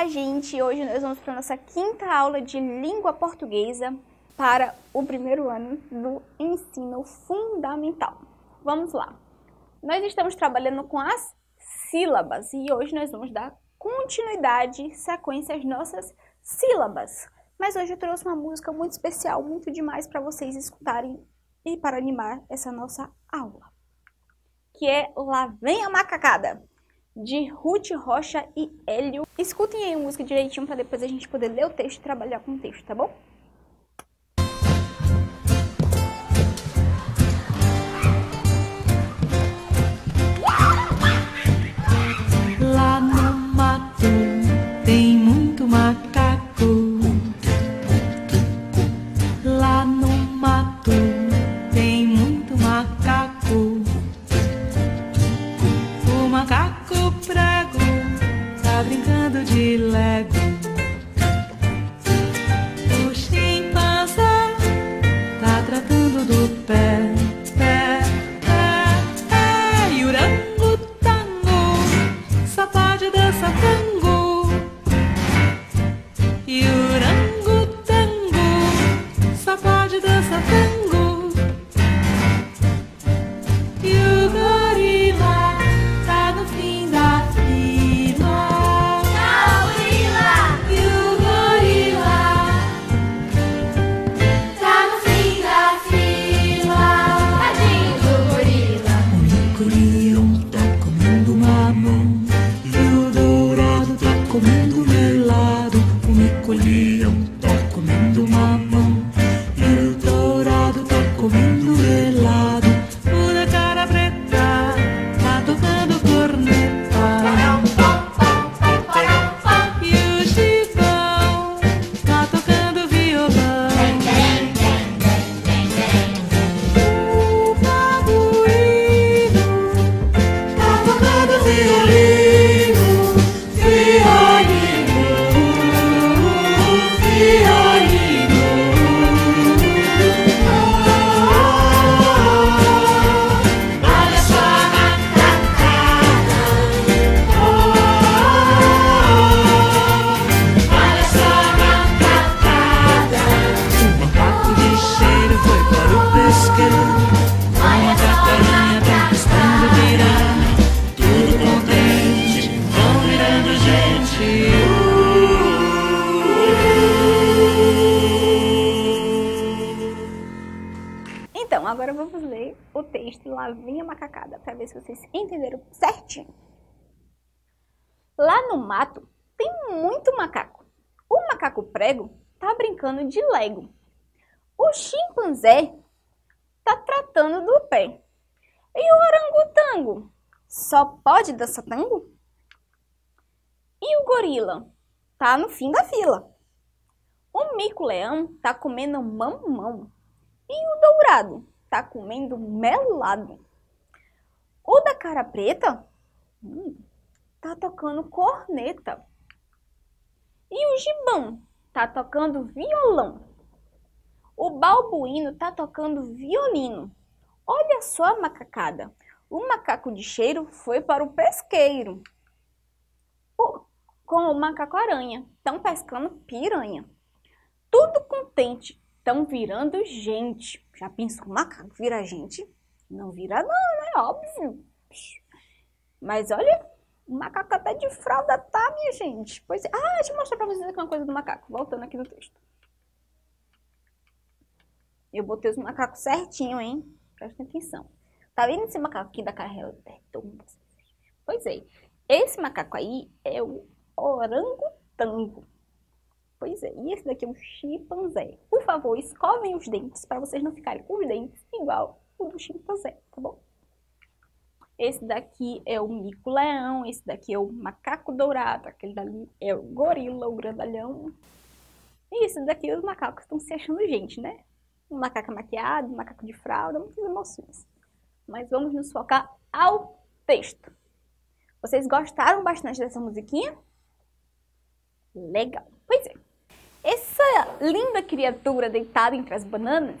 Olá, gente! Hoje nós vamos para a nossa quinta aula de língua portuguesa para o primeiro ano do ensino fundamental. Vamos lá! Nós estamos trabalhando com as sílabas e hoje nós vamos dar continuidade, sequência às nossas sílabas. Mas hoje eu trouxe uma música muito especial, muito demais para vocês escutarem e para animar essa nossa aula, que é Lá Vem a Macacada! de Ruth Rocha e Hélio. Escutem aí a música direitinho para depois a gente poder ler o texto e trabalhar com o texto, tá bom? you texto, lá vem a macacada, para ver se vocês entenderam certinho. Lá no mato tem muito macaco. O macaco prego tá brincando de lego. O chimpanzé tá tratando do pé. E o orangotango só pode dançar tango? E o gorila tá no fim da fila. O mico-leão tá comendo mamão. E o dourado tá comendo melado. O da cara preta hum, tá tocando corneta. E o gibão tá tocando violão. O balbuíno tá tocando violino. Olha só a macacada. O macaco de cheiro foi para o pesqueiro. com o macaco-aranha. Estão pescando piranha. Tudo contente, estão virando gente. Já pensou um macaco vira gente? Não vira não, né? Óbvio. Mas olha, o macaco até de fralda tá, minha gente. Pois é. Ah, deixa eu mostrar pra vocês aqui uma coisa do macaco. Voltando aqui no texto. Eu botei os macacos certinho, hein? Presta atenção. Tá vendo esse macaco aqui da carreira? É pois é. Esse macaco aí é o orangotango. Pois é, e esse daqui é um chimpanzé. Por favor, escovem os dentes para vocês não ficarem com os dentes igual o do chimpanzé, tá bom? Esse daqui é o mico-leão, esse daqui é o macaco dourado, aquele dali é o gorila, o grandalhão. E esse daqui os macacos estão se achando gente, né? Um macaco maquiado, um macaco de fralda, muitas emoções. Mas vamos nos focar ao texto. Vocês gostaram bastante dessa musiquinha? Legal. Pois é. Essa linda criatura deitada entre as bananas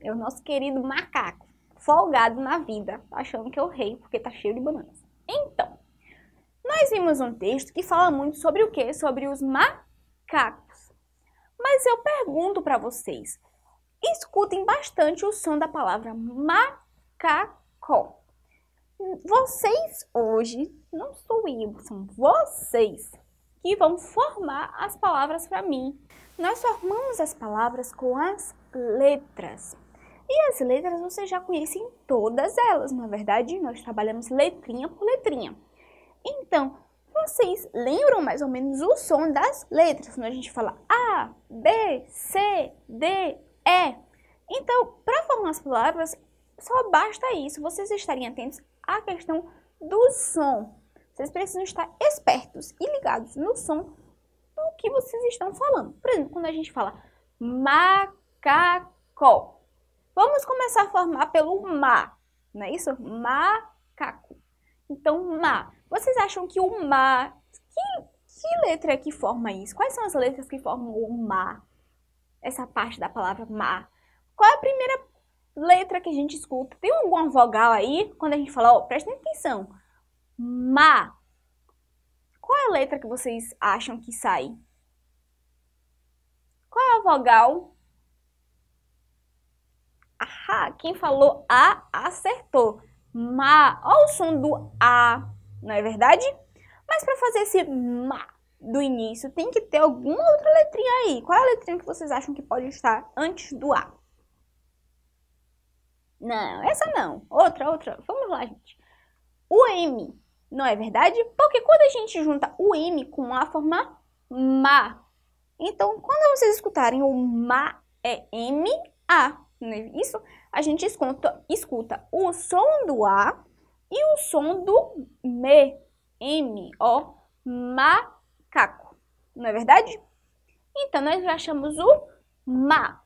é o nosso querido macaco, folgado na vida, achando que é o rei porque tá cheio de bananas. Então, nós vimos um texto que fala muito sobre o quê? Sobre os macacos. Mas eu pergunto para vocês, escutem bastante o som da palavra macaco. Vocês hoje, não sou eu, são vocês que vão formar as palavras para mim. Nós formamos as palavras com as letras. E as letras vocês já conhecem todas elas, na é verdade, nós trabalhamos letrinha por letrinha. Então, vocês lembram mais ou menos o som das letras, quando a gente fala A, B, C, D, E. Então, para formar as palavras, só basta isso, vocês estarem atentos à questão do som. Vocês precisam estar espertos e ligados no som do que vocês estão falando. Por exemplo, quando a gente fala macaco, vamos começar a formar pelo ma, não é isso? Macaco. Então, ma. Vocês acham que o ma. Que, que letra que forma isso? Quais são as letras que formam o ma? Essa parte da palavra ma. Qual é a primeira letra que a gente escuta? Tem alguma vogal aí? Quando a gente fala, ó, oh, prestem atenção. Ma. Qual é a letra que vocês acham que sai? Qual é a vogal? Ahá, quem falou A acertou. Ma, olha o som do A, não é verdade? Mas para fazer esse ma do início, tem que ter alguma outra letrinha aí. Qual é a letrinha que vocês acham que pode estar antes do A? Não, essa não. Outra, outra. Vamos lá, gente. O M. Não é verdade? Porque quando a gente junta o M com A, forma ma. Então, quando vocês escutarem o ma é M, A, não é isso? A gente escuta, escuta o som do A e o som do me, M, O, macaco. Não é verdade? Então, nós achamos o ma.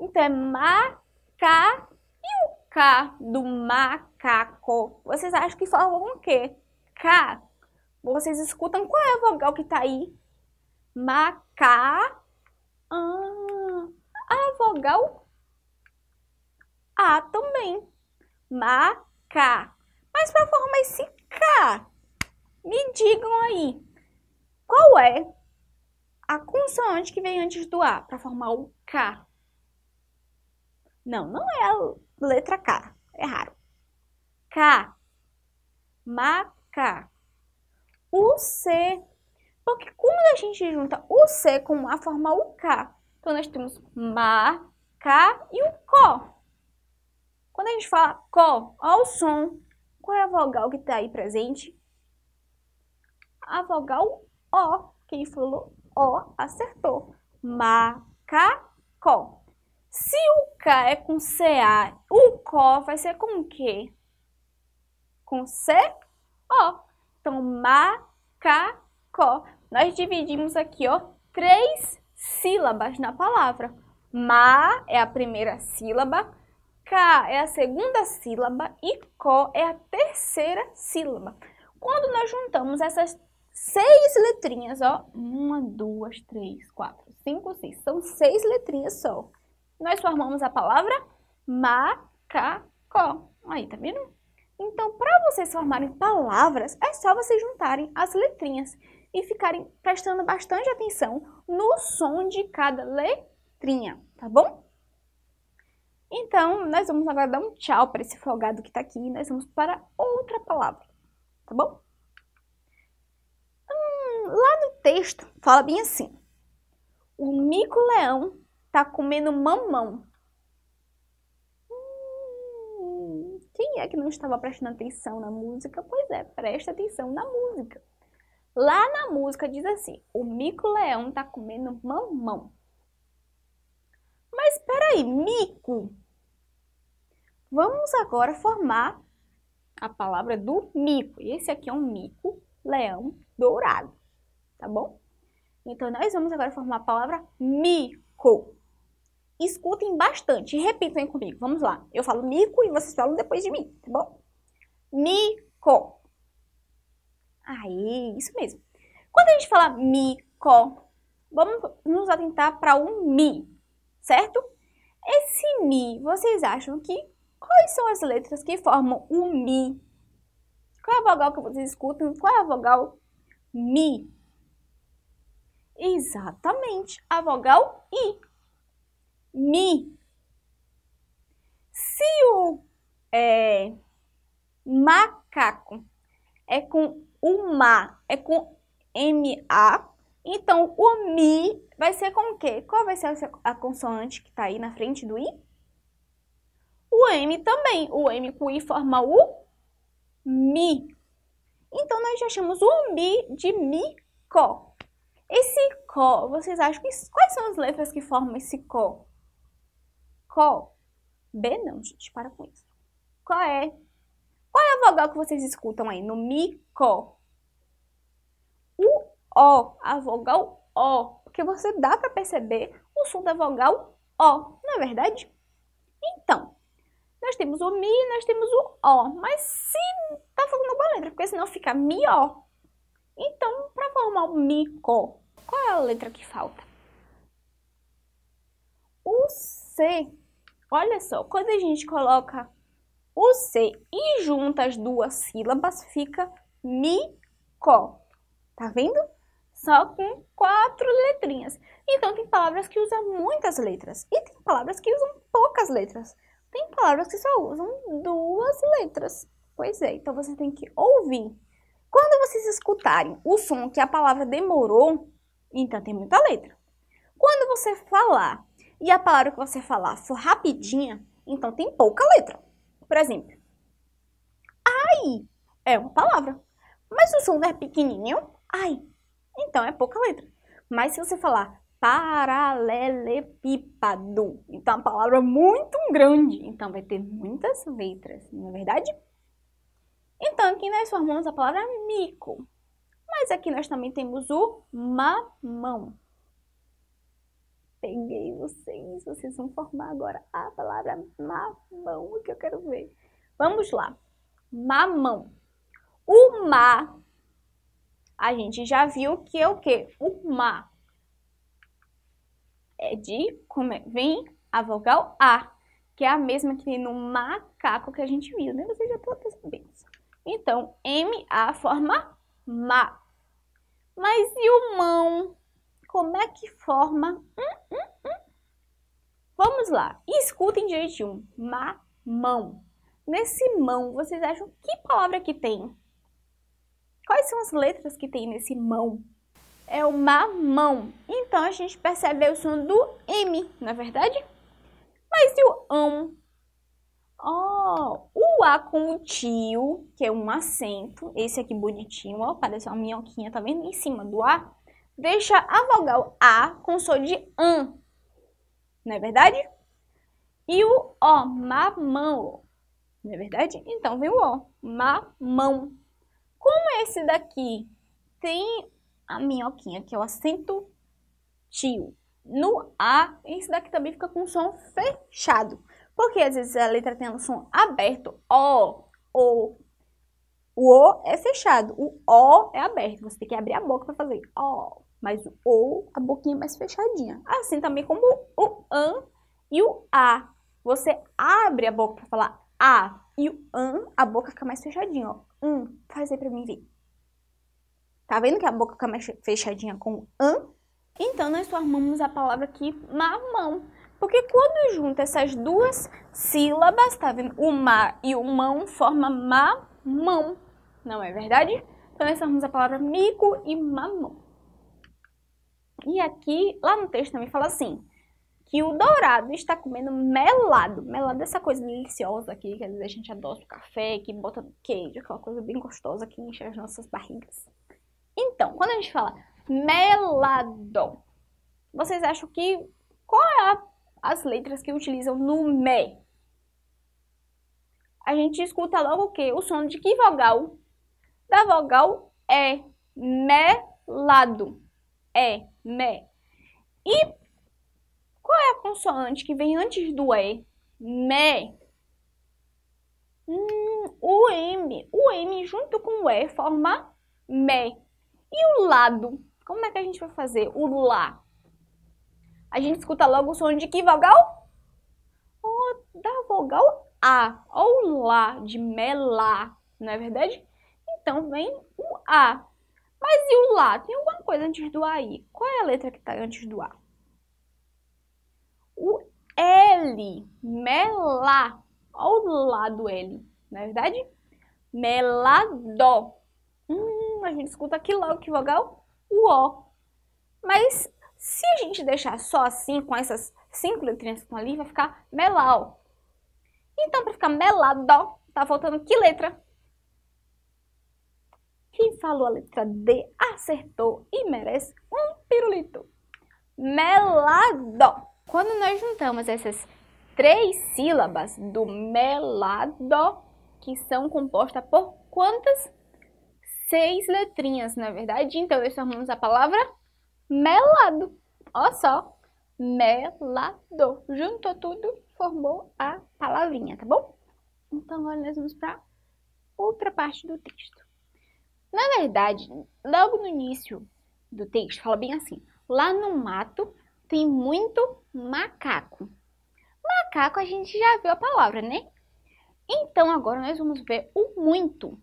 Então, é macaco. E o K do macaco, vocês acham que formam o quê? K. Vocês escutam qual é a vogal que tá aí? Maca. Ah, a vogal A também. Maca. Mas para formar esse K, me digam aí, qual é a consoante que vem antes do A para formar o K? Não, não é a letra K. É raro. K. Maca. O C. Porque quando a gente junta o C com a forma K então nós temos ma, k e o có. Quando a gente fala có, olha o som. Qual é a vogal que está aí presente? A vogal O. Quem falou O acertou. Ma, ca, có. Se o K é com CA, o CO vai ser com o quê? Com CO. Então, macacó. Nós dividimos aqui, ó, três sílabas na palavra. Ma é a primeira sílaba, K é a segunda sílaba e CO é a terceira sílaba. Quando nós juntamos essas seis letrinhas, ó, uma, duas, três, quatro, cinco, seis, são seis letrinhas só nós formamos a palavra macacó. Aí, tá vendo? Então, para vocês formarem palavras, é só vocês juntarem as letrinhas e ficarem prestando bastante atenção no som de cada letrinha, tá bom? Então, nós vamos agora dar um tchau para esse folgado que está aqui e nós vamos para outra palavra, tá bom? Hum, lá no texto fala bem assim, o mico-leão tá comendo mamão. Hum, quem é que não estava prestando atenção na música? Pois é, presta atenção na música. Lá na música diz assim: o mico-leão tá comendo mamão. Mas peraí, mico. Vamos agora formar a palavra do mico. Esse aqui é um mico-leão dourado, tá bom? Então, nós vamos agora formar a palavra mico. Escutem bastante, repitam comigo. Vamos lá. Eu falo mico e vocês falam depois de mim, tá bom? Mico. Aí, isso mesmo. Quando a gente fala mico, vamos nos atentar para um mi, certo? Esse mi, vocês acham que quais são as letras que formam o um mi? Qual é a vogal que vocês escutam? Qual é a vogal mi? Exatamente, a vogal i mi. Se o é, macaco é com o ma, é com ma, então o mi vai ser com o quê? Qual vai ser a consoante que está aí na frente do i? O m também. O m com i forma o mi. Então nós já chamamos o mi de mi-có. Esse có, vocês acham que quais são as letras que formam esse có? Qual? B não, gente, para com isso. Qual é? Qual é a vogal que vocês escutam aí no mi, có? O O, a vogal O, porque você dá para perceber o som da vogal O, não é verdade? Então, nós temos o mi e nós temos o O, mas se tá uma alguma letra, porque senão fica mi, O. Então, para formar o mi, có, qual é a letra que falta? O C Olha só, quando a gente coloca o C e junta as duas sílabas, fica micó. Tá vendo? Só com quatro letrinhas. Então, tem palavras que usam muitas letras e tem palavras que usam poucas letras. Tem palavras que só usam duas letras. Pois é, então você tem que ouvir. Quando vocês escutarem o som que a palavra demorou, então tem muita letra. Quando você falar e a palavra que você falar for rapidinha, então tem pouca letra. Por exemplo, ai é uma palavra, mas o som é pequenininho, ai, então é pouca letra. Mas se você falar paralelepípado, então é uma palavra muito grande, então vai ter muitas letras, não é verdade? Então aqui nós formamos a palavra mico, mas aqui nós também temos o mamão peguei vocês, vocês vão formar agora a palavra mamão, o que eu quero ver. Vamos lá. Mamão. O má, a gente já viu que é o quê? O má é de, como é, vem a vogal A, que é a mesma que no macaco que a gente viu, né? Vocês já estão até sabendo. Então, a forma má. Mas e o mão? como é que forma. um, hum, hum. Vamos lá, escutem direitinho. Mamão. Nesse mão, vocês acham que palavra que tem? Quais são as letras que tem nesse mão? É o mamão. Então a gente percebe o som do M, na é verdade? Mas e o ão? Ó, oh, o A com o tio, que é um acento, esse aqui bonitinho, ó, parece uma minhoquinha, tá vendo? Em cima do A, deixa a vogal A com som de an, não é verdade? E o O, mamão, não é verdade? Então vem o O, mamão. Como esse daqui tem a minhoquinha, que é o acento tio, no A, esse daqui também fica com som fechado. Porque às vezes a letra tem um som aberto, O, O, o O é fechado, o O é aberto. Você tem que abrir a boca para fazer O. Mas o O, a boquinha é mais fechadinha. Assim também como o AN e o A. Você abre a boca para falar A. E o AN, a boca fica mais fechadinha. Ó. Um, faz aí para mim ver. Tá vendo que a boca fica mais fechadinha com o AN? Então, nós formamos a palavra aqui mamão. Porque quando junta essas duas sílabas, tá vendo? O ma e o mão forma mamão mão, não é verdade? Então nós usamos a palavra mico e mamão. E aqui, lá no texto também fala assim, que o dourado está comendo melado. Melado é essa coisa deliciosa aqui, que às vezes a gente adora o café, que bota no queijo, aquela coisa bem gostosa que enche as nossas barrigas. Então, quando a gente fala melado, vocês acham que qual é a, as letras que utilizam no me? a gente escuta logo o quê? O som de que vogal? Da vogal é melado. É, me. E qual é a consoante que vem antes do E? Me. Hum, o M. O M junto com o E forma me. E o lado? Como é que a gente vai fazer o lá? A gente escuta logo o som de que vogal? Oh, da vogal a ou Lá de melar, não é verdade? Então vem o A. Mas e o Lá? Tem alguma coisa antes do A aí? Qual é a letra que está antes do A? O L, melar. Olha o Lá do L, não é verdade? Melado. Hum, a gente escuta aqui logo que vogal? O O. Mas se a gente deixar só assim, com essas cinco letrinhas que estão ali, vai ficar melal. Então, para ficar melado, tá faltando que letra? Quem falou a letra D acertou e merece um pirulito. Melado. Quando nós juntamos essas três sílabas do melado, que são compostas por quantas? Seis letrinhas, na é verdade. Então, nós formamos a palavra melado. Olha só. Melado. Juntou tudo formou a palavrinha, tá bom? Então agora nós vamos para outra parte do texto. Na verdade, logo no início do texto, fala bem assim: lá no mato tem muito macaco. Macaco a gente já viu a palavra, né? Então agora nós vamos ver o muito.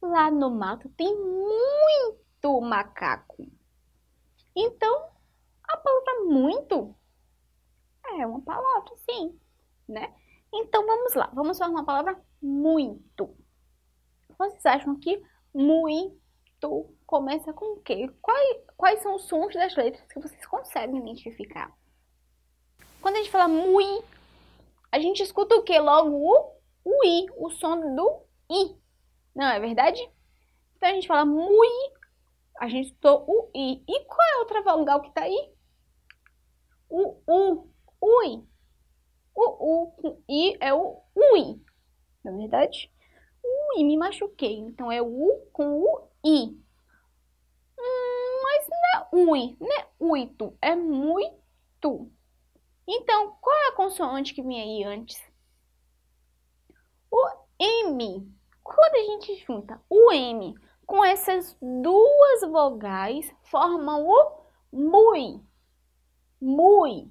Lá no mato tem muito macaco. Então a palavra muito é uma palavra, sim, né? Então vamos lá, vamos falar uma palavra muito. Vocês acham que muito começa com o quê? Quais, quais são os sons das letras que vocês conseguem identificar? Quando a gente fala mui, a gente escuta o quê? logo? O, o i, o som do i. Não é verdade? Então a gente fala mui, a gente escutou o i. E qual é a outra vogal que está aí? O u ui. O U com I é o ui, na é verdade? Ui, me machuquei. Então é U com o I. Hum, mas não é ui, não é uito, é muito. Então, qual é a consoante que vinha aí antes? O M. Quando a gente junta o M com essas duas vogais, formam o MUI. MUI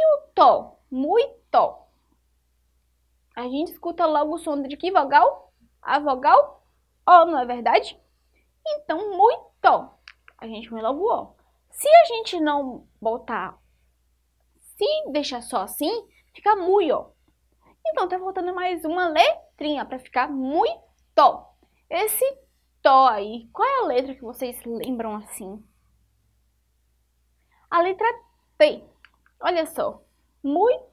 muito, muito. A gente escuta logo o som de que vogal? A vogal O, não é verdade? Então, muito. A gente põe logo O. Se a gente não botar, se deixar só assim, fica muito. Então, tá faltando mais uma letrinha para ficar muito. Esse to aí, qual é a letra que vocês lembram assim? A letra T. Olha só, muito.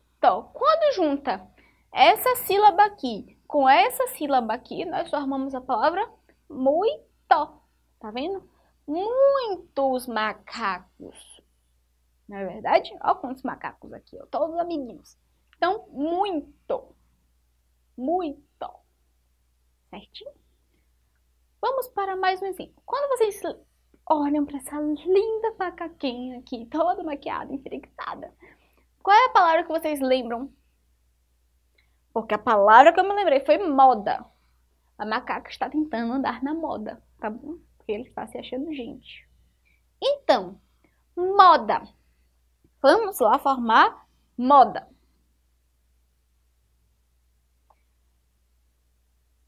Quando junta essa sílaba aqui com essa sílaba aqui, nós formamos a palavra muito. Tá vendo? Muitos macacos. Não é verdade? Olha quantos macacos aqui, ó, todos amiguinhos. Então, muito. Muito. Certinho? Vamos para mais um exemplo. Quando vocês olham para essa linda macaquinha aqui, toda maquiada, enfeitiçada. Qual é a palavra que vocês lembram? Porque a palavra que eu me lembrei foi moda. A macaca está tentando andar na moda, tá bom? Porque ele está se achando gente. Então, moda. Vamos lá formar moda.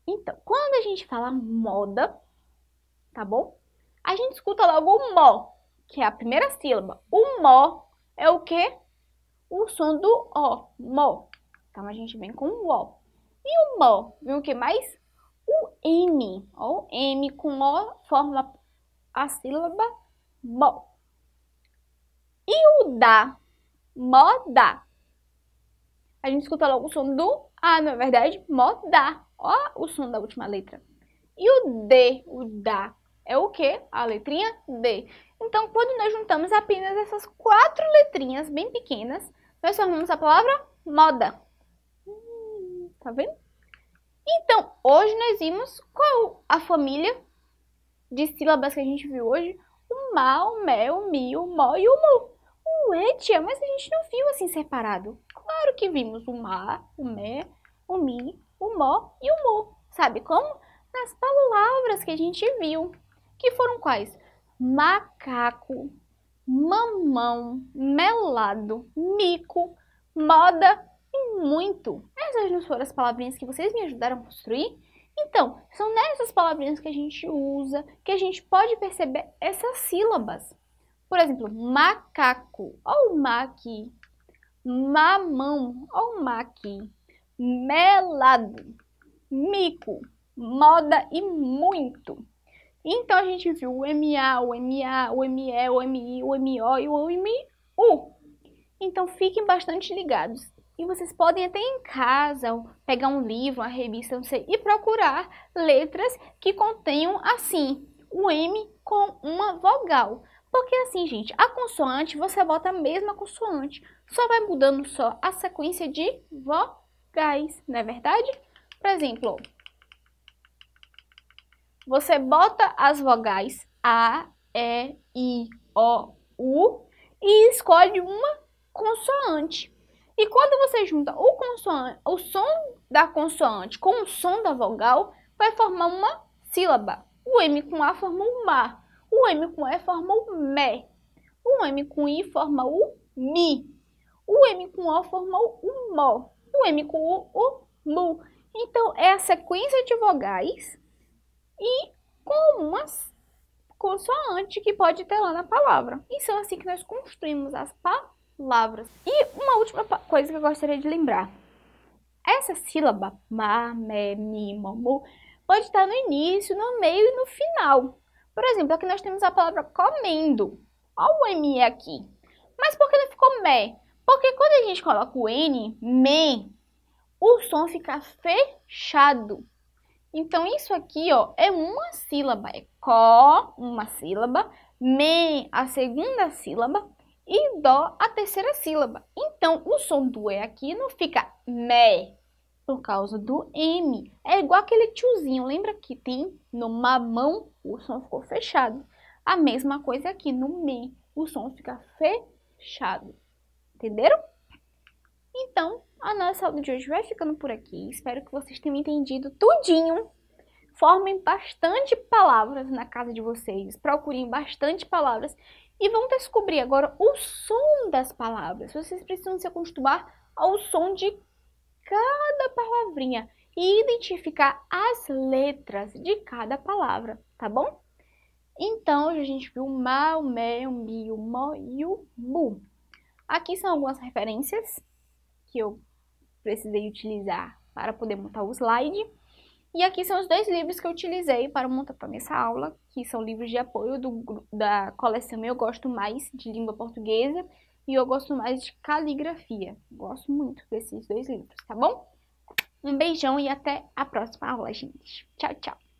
Então, quando a gente fala moda, tá bom? a gente escuta logo o mó, que é a primeira sílaba. O mó é o que? O som do ó, mó. Então a gente vem com o ó. E o mó, vem o que mais? O M, ó, o M com ó forma a sílaba mó. E o da, moda. A gente escuta logo o som do A, na é verdade, moda. Ó, o som da última letra. E o D, o da, é o que? A letrinha D. Então, quando nós juntamos apenas essas quatro letrinhas bem pequenas, nós formamos a palavra moda. Hum, tá vendo? Então, hoje nós vimos qual a família de sílabas que a gente viu hoje. O ma, o me, o mi, o mo e o mu. Ué, tia, mas a gente não viu assim separado. Claro que vimos o ma, o me, o mi, o mo e o mu. Sabe como? Nas palavras que a gente viu que foram quais? Macaco, mamão, melado, mico, moda e muito. Essas não foram as palavrinhas que vocês me ajudaram a construir? Então, são nessas palavrinhas que a gente usa que a gente pode perceber essas sílabas. Por exemplo, macaco, ou maqui, mamão, ou maqui, melado, mico, moda e muito. Então a gente viu o MA, o MA, o ME, o MI, o MO e o MU. Então fiquem bastante ligados. E vocês podem até em casa pegar um livro, uma revista, não sei, e procurar letras que contenham assim o M com uma vogal. Porque assim, gente, a consoante você bota a mesma consoante, só vai mudando só a sequência de vogais, não é verdade? Por exemplo, você bota as vogais A, E, I, O, U e escolhe uma consoante. E quando você junta o, consoante, o som da consoante com o som da vogal, vai formar uma sílaba. O M com A forma o ma, o M com E forma o me, o M com I forma o mi, o M com O forma o mo, o M com U, o mu. Então, é a sequência de vogais e com umas consoante que pode ter lá na palavra. E são assim que nós construímos as palavras. E uma última coisa que eu gostaria de lembrar. Essa sílaba, ma, me, mi, momo, pode estar no início, no meio e no final. Por exemplo, aqui nós temos a palavra comendo. Olha o M aqui. Mas por que não ficou me? Porque quando a gente coloca o N, me, o som fica fechado. Então, isso aqui, ó, é uma sílaba. É có, uma sílaba, me, a segunda sílaba, e dó, a terceira sílaba. Então, o som do E aqui não fica me, por causa do M. É igual aquele tiozinho, lembra que tem no mamão o som ficou fechado. A mesma coisa aqui no me, o som fica fechado. Entenderam? Então, a nossa aula de hoje vai ficando por aqui. Espero que vocês tenham entendido tudinho. Formem bastante palavras na casa de vocês. Procurem bastante palavras. E vão descobrir agora o som das palavras. Vocês precisam se acostumar ao som de cada palavrinha e identificar as letras de cada palavra, tá bom? Então, a gente viu ma, o me, o mi, o mo e o bu. Aqui são algumas referências que eu precisei utilizar para poder montar o slide. E aqui são os dois livros que eu utilizei para montar para essa aula, que são livros de apoio do, da coleção Eu Gosto Mais de Língua Portuguesa e Eu Gosto Mais de Caligrafia. Gosto muito desses dois livros, tá bom? Um beijão e até a próxima aula, gente. Tchau, tchau.